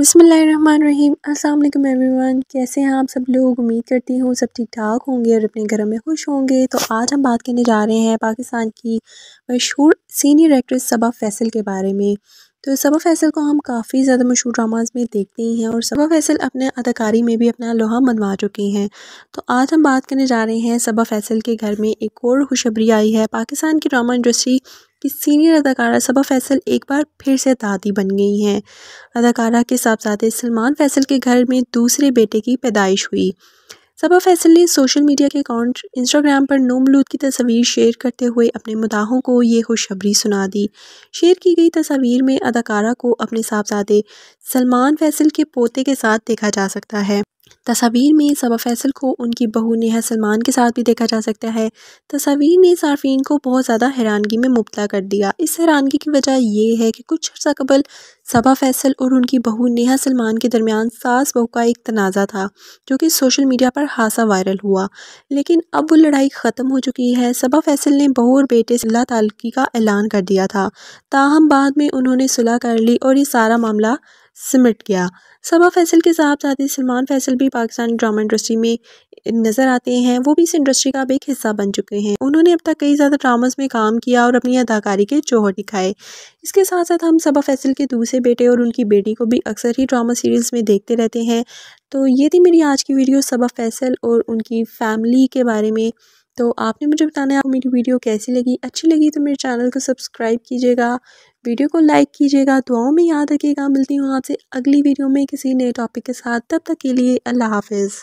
अस्सलाम वालेकुम एवरीवन कैसे हैं आप सब लोग उम्मीद करती हूँ सब ठीक ठाक होंगे और अपने घर में खुश होंगे तो आज हम बात करने जा रहे हैं पाकिस्तान की मशहूर सीनियर एक्ट्रेस सबा फैसल के बारे में तो सबा फैसल को हम काफ़ी ज़्यादा मशहूर ड्रामाज में देखते ही हैं और सबा फैसल अपने अदाकारी में भी अपना लोहा मनवा चुकी हैं तो आज हम बात करने जा रहे हैं सबा फैसल के घर में एक और खुशबरी आई है पाकिस्तान की ड्रामा इंडस्ट्री कि सीनियर अदाकारा सबा फैसल एक बार फिर से दादी बन गई हैं अदाकारा के साहबजादे सलमान फैसल के घर में दूसरे बेटे की पैदाइश हुई सबा फैसल ने सोशल मीडिया के अकाउंट इंस्टाग्राम पर नोमलूद की तस्वीर शेयर करते हुए अपने मुदाहों को ये खुशखबरी सुना दी शेयर की गई तस्वीर में अदाकारा को अपने साहबजादे सलमान फैसल के पोते के साथ देखा जा सकता है तस्वीर में सबा फैसल को उनकी बहू नेहा सलमान के साथ भी देखा जा सकता है तस्वीर ने सार्फिन को बहुत ज़्यादा हैरानगी में मुबला कर दिया इस हैरानगी की वजह यह है कि कुछ अर्सा कबल सबा फैसल और उनकी बहू नेहा सलमान के दरमियान सास बहू का एक तनाज़ा था जो कि सोशल मीडिया पर खासा वायरल हुआ लेकिन अब वो लड़ाई ख़त्म हो चुकी है सबा फैसल ने बहू और बेटे सलाह तालकी का ऐलान कर दिया था ताहम बाद में उन्होंने सुलह कर ली और ये सारा मामला सिमट गया सबा फैसल के ही सलमान फैसल भी पाकिस्तानी ड्रामा इंडस्ट्री में नज़र आते हैं वो भी इस इंडस्ट्री का अब एक हिस्सा बन चुके हैं उन्होंने अब तक कई ज़्यादा ड्रामास में काम किया और अपनी अदाकारी के जोहर दिखाए इसके साथ साथ हम सबा फैसल के दूसरे बेटे और उनकी बेटी को भी अक्सर ही ड्रामा सीरील्स में देखते रहते हैं तो ये थी मेरी आज की वीडियो सबा फैसल और उनकी फैमिली के बारे में तो आपने मुझे बताना है आपको मेरी वीडियो कैसी लगी अच्छी लगी तो मेरे चैनल को सब्सक्राइब कीजिएगा वीडियो को लाइक कीजिएगा दुआओं में याद रखिएगा मिलती हूँ आपसे अगली वीडियो में किसी नए टॉपिक के साथ तब तक के लिए अल्लाह हाफिज़